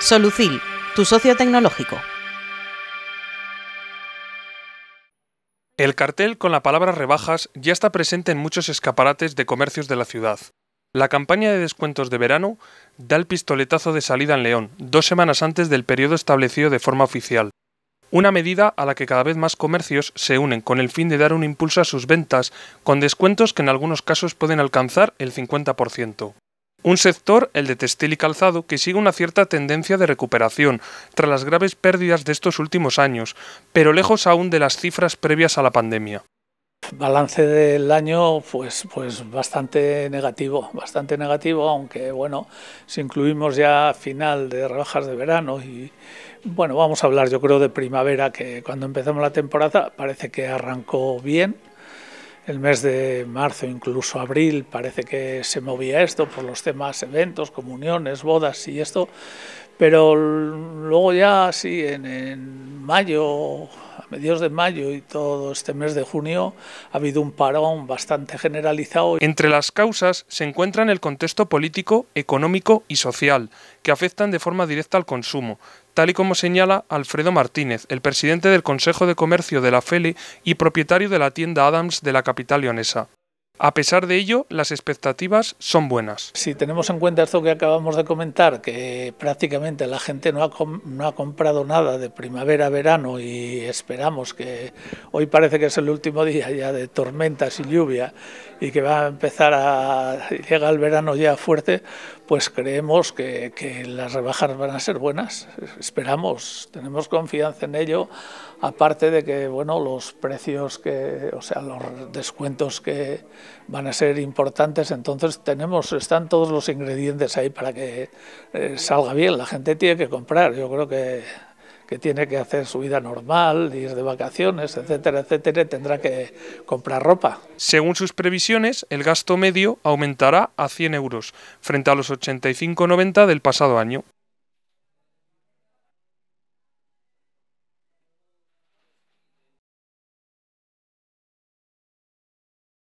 Solucil, tu socio tecnológico. El cartel con la palabra rebajas ya está presente en muchos escaparates de comercios de la ciudad. La campaña de descuentos de verano da el pistoletazo de salida en León, dos semanas antes del periodo establecido de forma oficial. Una medida a la que cada vez más comercios se unen con el fin de dar un impulso a sus ventas, con descuentos que en algunos casos pueden alcanzar el 50%. Un sector, el de textil y calzado, que sigue una cierta tendencia de recuperación tras las graves pérdidas de estos últimos años, pero lejos aún de las cifras previas a la pandemia. Balance del año, pues, pues bastante negativo, bastante negativo, aunque bueno, si incluimos ya final de rebajas de verano y bueno, vamos a hablar yo creo de primavera, que cuando empezamos la temporada parece que arrancó bien, el mes de marzo, incluso abril, parece que se movía esto por los temas eventos, comuniones, bodas y esto, pero luego ya sí, en, en mayo Medios de mayo y todo este mes de junio ha habido un parón bastante generalizado. Entre las causas se encuentran el contexto político, económico y social, que afectan de forma directa al consumo, tal y como señala Alfredo Martínez, el presidente del Consejo de Comercio de la FELE y propietario de la tienda Adams de la capital leonesa. A pesar de ello, las expectativas son buenas. Si tenemos en cuenta esto que acabamos de comentar, que prácticamente la gente no ha, no ha comprado nada de primavera-verano y esperamos que hoy parece que es el último día ya de tormentas y lluvia y que va a empezar a... llegar el verano ya fuerte, pues creemos que, las rebajas van a ser buenas. Esperamos, tenemos confianza en ello, aparte de que, bueno, los precios que, o sea, los descuentos que van a ser importantes, entonces tenemos, están todos los ingredientes ahí para que eh, salga bien, la gente tiene que comprar, yo creo que, que tiene que hacer su vida normal, ir de vacaciones, etcétera, etcétera, tendrá que comprar ropa. Según sus previsiones, el gasto medio aumentará a 100 euros, frente a los 85-90 del pasado año.